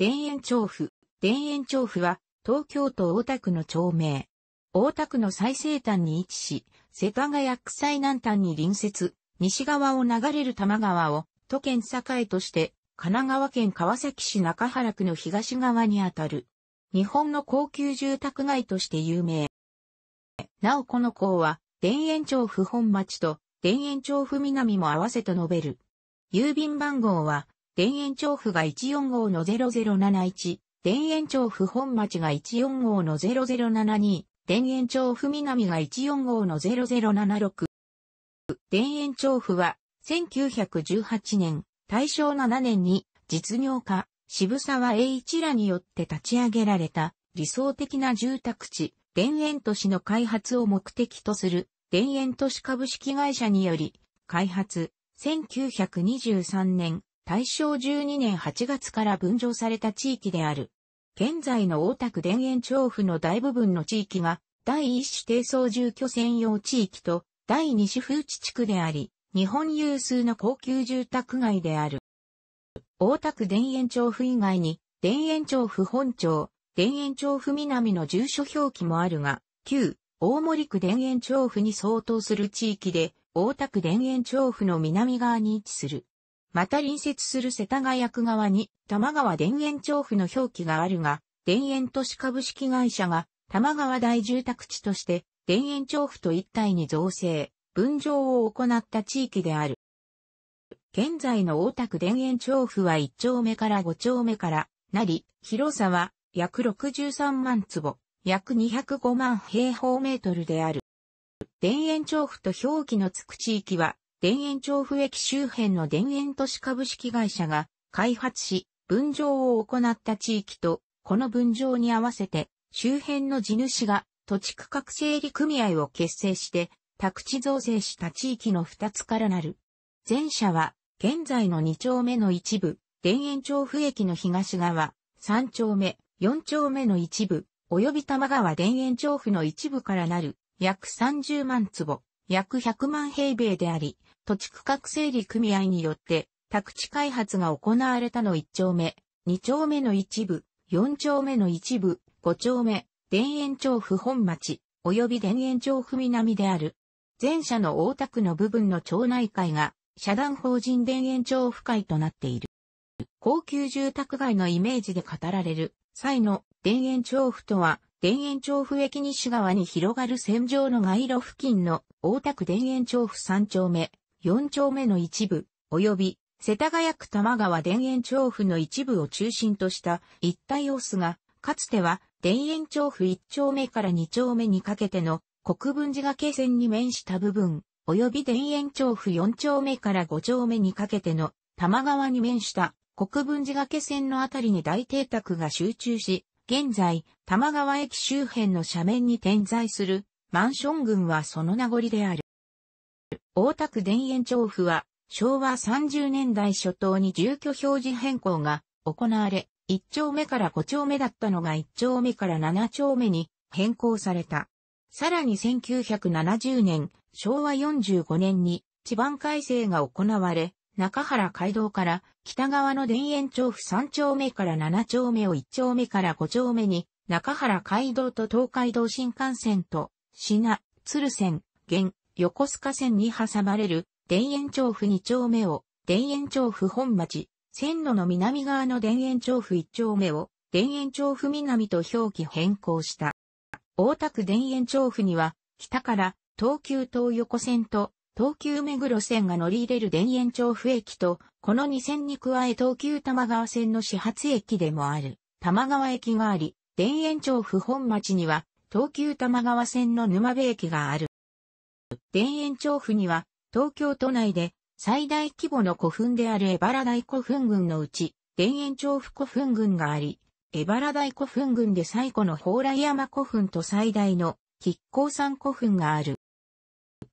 田園調布。田園調布は、東京都大田区の町名。大田区の最西端に位置し、世田谷区最南端に隣接、西側を流れる多摩川を、都県境として、神奈川県川崎市中原区の東側にあたる。日本の高級住宅街として有名。なおこの校は、田園調布本町と、田園調布南も合わせと述べる。郵便番号は、田園調布が14号の0071、田園調布本町が14号の0072、田園調布南が14号の0076。田園調布は、1918年、大正7年に、実業家、渋沢栄一らによって立ち上げられた、理想的な住宅地、田園都市の開発を目的とする、田園都市株式会社により、開発、1923年、大正12年8月から分譲された地域である。現在の大田区田園調布の大部分の地域が、第一種低層住居専用地域と、第二種風地地区であり、日本有数の高級住宅街である。大田区田園調布以外に、田園調布本町、田園調布南の住所表記もあるが、旧、大森区田園調布に相当する地域で、大田区田園調布の南側に位置する。また隣接する世田谷区側に、玉川田園調布の表記があるが、田園都市株式会社が、玉川大住宅地として、田園調布と一体に造成、分譲を行った地域である。現在の大田区田園調布は1丁目から5丁目から、なり、広さは約63万坪、約205万平方メートルである。田園調布と表記のつく地域は、田園調布駅周辺の田園都市株式会社が開発し、分譲を行った地域と、この分譲に合わせて、周辺の地主が土地区画整理組合を結成して、宅地造成した地域の2つからなる。前者は、現在の2丁目の一部、田園調布駅の東側、3丁目、4丁目の一部、及び玉川田園調布の一部からなる、約30万坪。約100万平米であり、土地区画整理組合によって、宅地開発が行われたの1丁目、2丁目の一部、4丁目の一部、5丁目、田園調布本町、及び田園調布南である。前者の大田区の部分の町内会が、社団法人田園調布会となっている。高級住宅街のイメージで語られる、際の田園調布とは、田園調布駅西側に広がる線状の街路付近の大田区田園調布3丁目、4丁目の一部、及び世田谷区玉川田園調布の一部を中心とした一帯様子が、かつては田園調布1丁目から2丁目にかけての国分寺掛線に面した部分、及び田園調布4丁目から5丁目にかけての玉川に面した国分寺掛線のあたりに大邸宅が集中し、現在、玉川駅周辺の斜面に点在するマンション群はその名残である。大田区田園調布は昭和30年代初頭に住居表示変更が行われ、1丁目から5丁目だったのが1丁目から7丁目に変更された。さらに1970年、昭和45年に地盤改正が行われ、中原街道から北側の田園調布3丁目から7丁目を1丁目から5丁目に中原街道と東海道新幹線と品、鶴線、現、横須賀線に挟まれる田園調布2丁目を田園調布本町、線路の南側の田園調布1丁目を田園調布南と表記変更した。大田区田園調布には北から東急東横線と東急目黒線が乗り入れる田園調布駅と、この2線に加え東急玉川線の始発駅でもある、玉川駅があり、田園調布本町には、東急玉川線の沼部駅がある。田園調布には、東京都内で最大規模の古墳である江原大古墳群のうち、田園調布古墳群があり、江原大古墳群で最古の蓬莱山古墳と最大の吉光山古墳がある。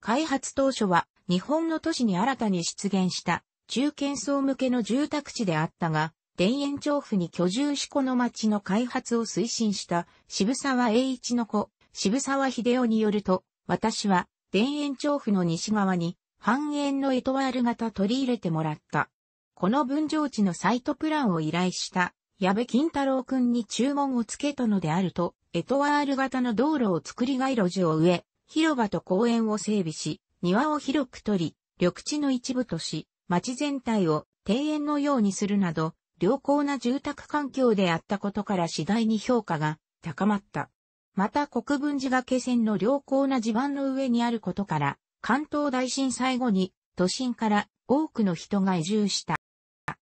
開発当初は日本の都市に新たに出現した中堅層向けの住宅地であったが、田園調布に居住しこの町の開発を推進した渋沢栄一の子、渋沢秀夫によると、私は田園調布の西側に半円のエトワール型取り入れてもらった。この分譲地のサイトプランを依頼した矢部金太郎くんに注文をつけたのであると、エトワール型の道路を作り街路樹を植え、広場と公園を整備し、庭を広く取り、緑地の一部とし、町全体を庭園のようにするなど、良好な住宅環境であったことから次第に評価が高まった。また国分寺気線の良好な地盤の上にあることから、関東大震災後に都心から多くの人が移住した。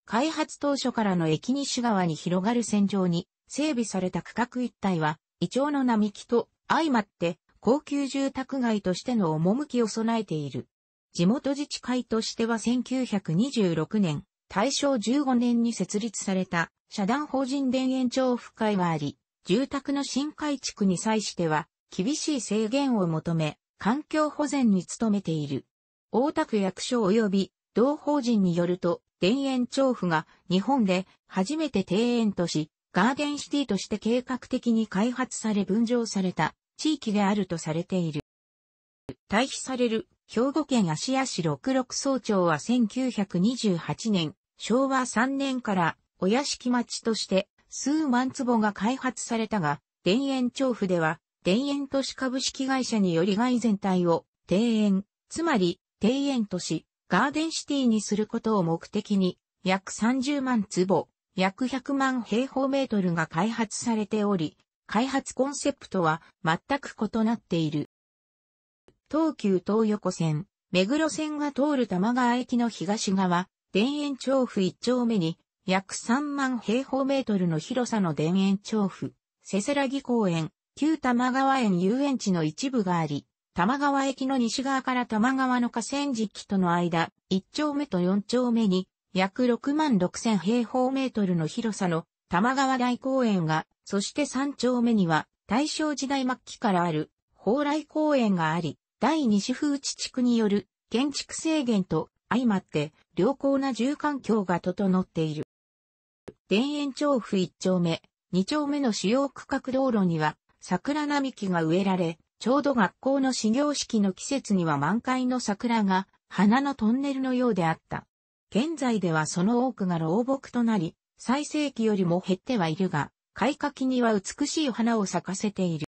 開発当初からの駅西側に広がる線上に整備された区画一帯は、イチョウの並木と相まって高級住宅街としての趣を備えている。地元自治会としては1926年、大正15年に設立された社団法人田園調布会はあり、住宅の新改築に際しては厳しい制限を求め、環境保全に努めている。大田区役所及び同法人によると、田園調布が日本で初めて庭園とし、ガーデンシティとして計画的に開発され分譲された地域であるとされている。退避される兵庫県芦屋市六六総町は1928年、昭和3年からお屋敷町として数万坪が開発されたが、田園調布では田園都市株式会社により外全体を庭園、つまり庭園都市、ガーデンシティにすることを目的に約30万坪、約100万平方メートルが開発されており、開発コンセプトは全く異なっている。東急東横線、目黒線が通る玉川駅の東側、田園調布1丁目に、約3万平方メートルの広さの田園調布、せせらぎ公園、旧玉川園遊園地の一部があり、玉川駅の西側から玉川の河川敷との間、1丁目と4丁目に、約6万6千平方メートルの広さの玉川大公園がそして三丁目には大正時代末期からある蓬莱公園があり、第西風地地区による建築制限と相まって良好な住環境が整っている。田園調布一丁目、二丁目の主要区画道路には桜並木が植えられ、ちょうど学校の始業式の季節には満開の桜が花のトンネルのようであった。現在ではその多くが老木となり、最盛期よりも減ってはいるが、開花期には美しい花を咲かせている。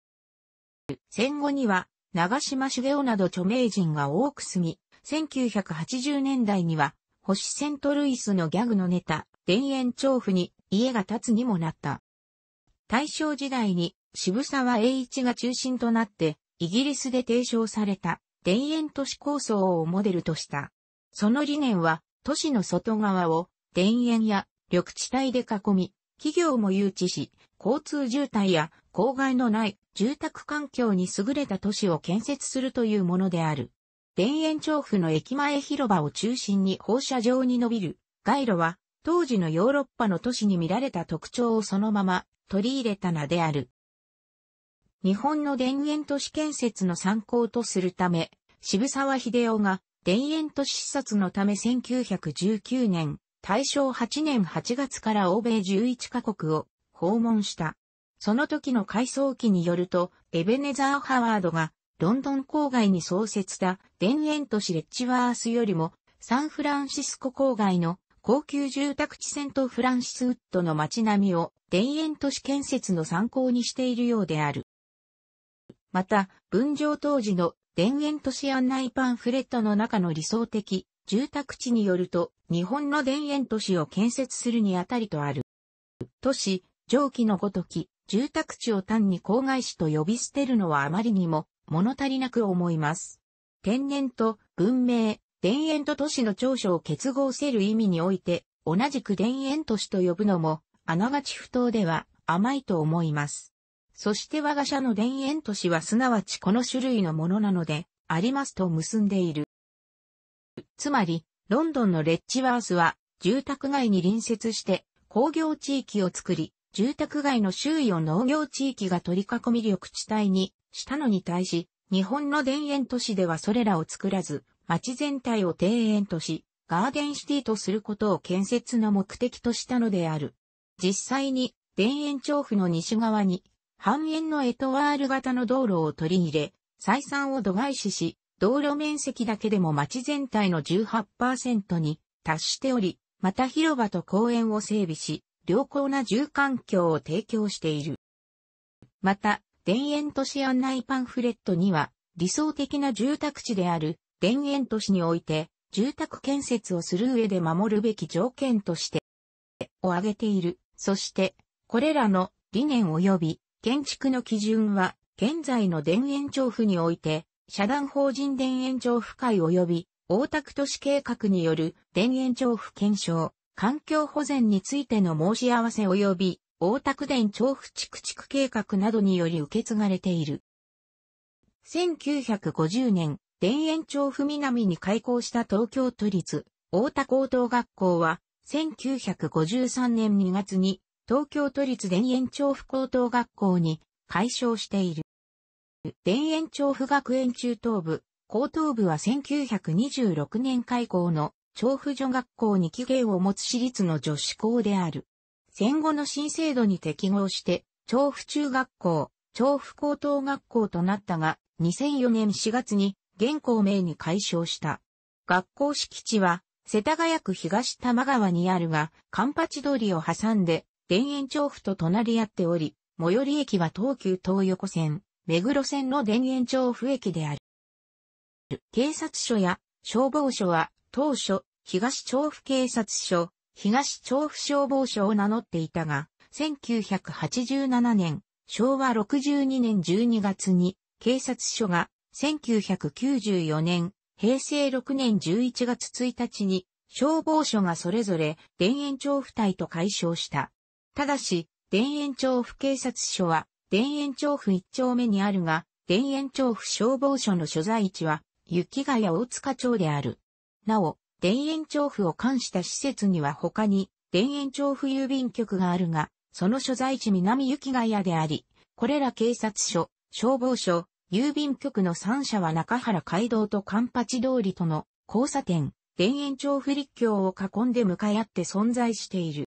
戦後には、長島茂雄など著名人が多く住み、1980年代には、星セントルイスのギャグのネタ、田園調布に家が建つにもなった。大正時代に渋沢栄一が中心となって、イギリスで提唱された田園都市構想をモデルとした。その理念は、都市の外側を田園や緑地帯で囲み、企業も誘致し、交通渋滞や公害のない住宅環境に優れた都市を建設するというものである。田園調布の駅前広場を中心に放射状に伸びる街路は当時のヨーロッパの都市に見られた特徴をそのまま取り入れた名である。日本の田園都市建設の参考とするため、渋沢秀夫が田園都市視察のため1919年大正8年8月から欧米11カ国を訪問した。その時の回想記によると、エベネザー・ハワードがロンドン郊外に創設した田園都市レッチワースよりもサンフランシスコ郊外の高級住宅地セントフランシスウッドの街並みを田園都市建設の参考にしているようである。また、分譲当時の田園都市案内パンフレットの中の理想的住宅地によると、日本の田園都市を建設するにあたりとある。都市、上記のごとき、住宅地を単に郊外市と呼び捨てるのはあまりにも物足りなく思います。天然と文明、田園と都市の長所を結合せる意味において、同じく田園都市と呼ぶのも、あながち不当では甘いと思います。そして我が社の田園都市はすなわちこの種類のものなので、ありますと結んでいる。つまり、ロンドンのレッチワースは、住宅街に隣接して工業地域を作り、住宅街の周囲を農業地域が取り囲み緑地帯にしたのに対し、日本の田園都市ではそれらを作らず、街全体を庭園とし、ガーデンシティとすることを建設の目的としたのである。実際に、田園調布の西側に、半円のエトワール型の道路を取り入れ、採算を度外視し、道路面積だけでも町全体の18%に達しており、また広場と公園を整備し、良好な住環境を提供している。また、田園都市案内パンフレットには、理想的な住宅地である田園都市において、住宅建設をする上で守るべき条件として、を挙げている。そして、これらの理念及び建築の基準は、現在の田園調布において、社団法人田園調布会及び大田区都市計画による田園調布検証、環境保全についての申し合わせ及び大田区田調布地区地区計画などにより受け継がれている。1950年、田園調布南に開校した東京都立大田高等学校は、1953年2月に東京都立田園調布高等学校に改称している。田園調布学園中等部、高等部は1926年開校の調布女学校に起源を持つ私立の女子校である。戦後の新制度に適合して、調布中学校、調布高等学校となったが、2004年4月に現校名に解消した。学校敷地は、世田谷区東多摩川にあるが、カンパチ通りを挟んで、田園調布と隣り合っており、最寄り駅は東急東横線。目黒線の田園調布駅である。警察署や消防署は当初、東調布警察署、東調布消防署を名乗っていたが、1987年、昭和62年12月に警察署が1994年、平成6年11月1日に消防署がそれぞれ田園調布隊と解消した。ただし、田園調布警察署は田園調布1丁目にあるが、田園調布消防署の所在地は、雪ヶ谷大塚町である。なお、田園調布を冠した施設には他に、田園調布郵便局があるが、その所在地南雪ヶ谷であり、これら警察署、消防署、郵便局の3社は中原街道と環八通りとの交差点、田園調布立橋を囲んで向かい合って存在している。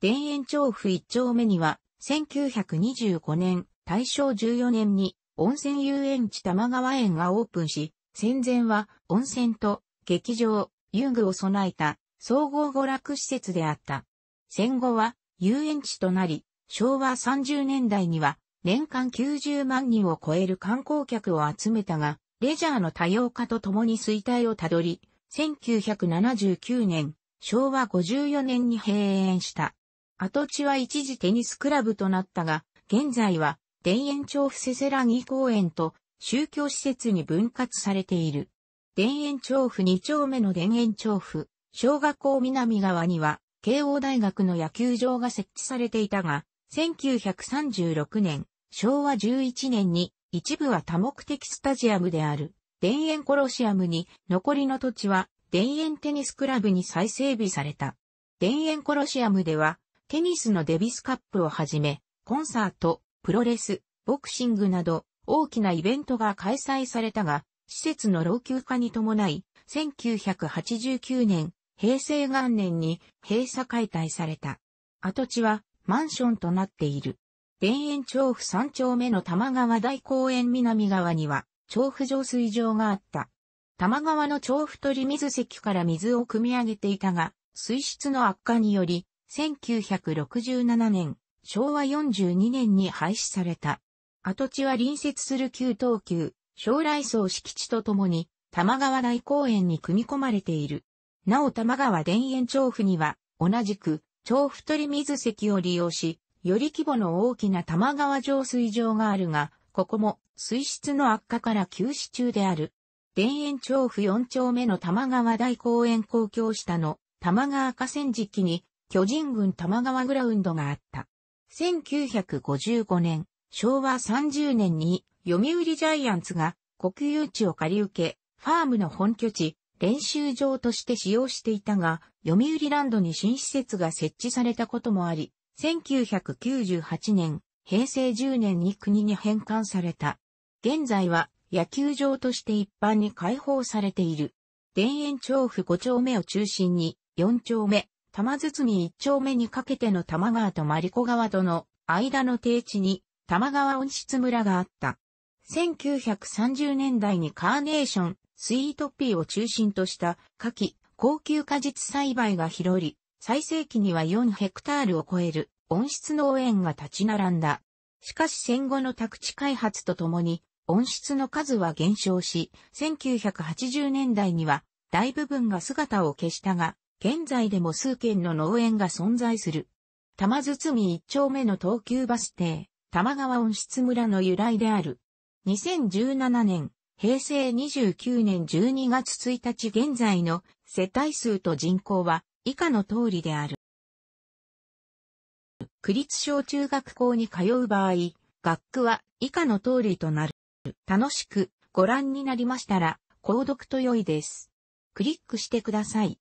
田園調布1丁目には1925年、大正14年に温泉遊園地玉川園がオープンし、戦前は温泉と劇場、遊具を備えた総合娯楽施設であった。戦後は遊園地となり、昭和30年代には年間90万人を超える観光客を集めたが、レジャーの多様化とともに衰退をたどり、1979年、昭和54年に閉園した。跡地は一時テニスクラブとなったが、現在は田園調布せせらぎ公園と宗教施設に分割されている。田園調布二丁目の田園調布、小学校南側には、慶応大学の野球場が設置されていたが、1936年、昭和11年に一部は多目的スタジアムである田園コロシアムに残りの土地は田園テニスクラブに再整備された。田園コロシアムではテニスのデビスカップをはじめ、コンサート、プロレス、ボクシングなど大きなイベントが開催されたが、施設の老朽化に伴い、1989年、平成元年に閉鎖解体された。跡地はマンションとなっている。田園調布3丁目の玉川大公園南側には、調布浄水場があった。玉川の調布取水石から水を汲み上げていたが、水質の悪化により、1967年、昭和42年に廃止された。跡地は隣接する旧東急、将来層敷地とともに、玉川大公園に組み込まれている。なお玉川田園調布には、同じく、調布取水石を利用し、より規模の大きな玉川上水場があるが、ここも水質の悪化から休止中である。田園調布4丁目の玉川大公園公共下の玉川河川敷に巨人軍玉川グラウンドがあった。1955年、昭和30年に読売ジャイアンツが国有地を借り受け、ファームの本拠地、練習場として使用していたが、読売ランドに新施設が設置されたこともあり、1998年、平成10年に国に返還された。現在は野球場として一般に開放されている。田園調布5丁目を中心に4丁目、玉堤一丁目にかけての玉川とマリコ川との間の低地に玉川温室村があった。1930年代にカーネーション、スイートピーを中心とした夏季、高級果実栽培が広り、最盛期には4ヘクタールを超える温室農園が立ち並んだ。しかし戦後の宅地開発とともに温室の数は減少し、1980年代には大部分が姿を消したが、現在でも数軒の農園が存在する。玉堤一丁目の東急バス停、玉川温室村の由来である。2017年、平成29年12月1日現在の世帯数と人口は以下の通りである。区立小中学校に通う場合、学区は以下の通りとなる。楽しくご覧になりましたら、購読と良いです。クリックしてください。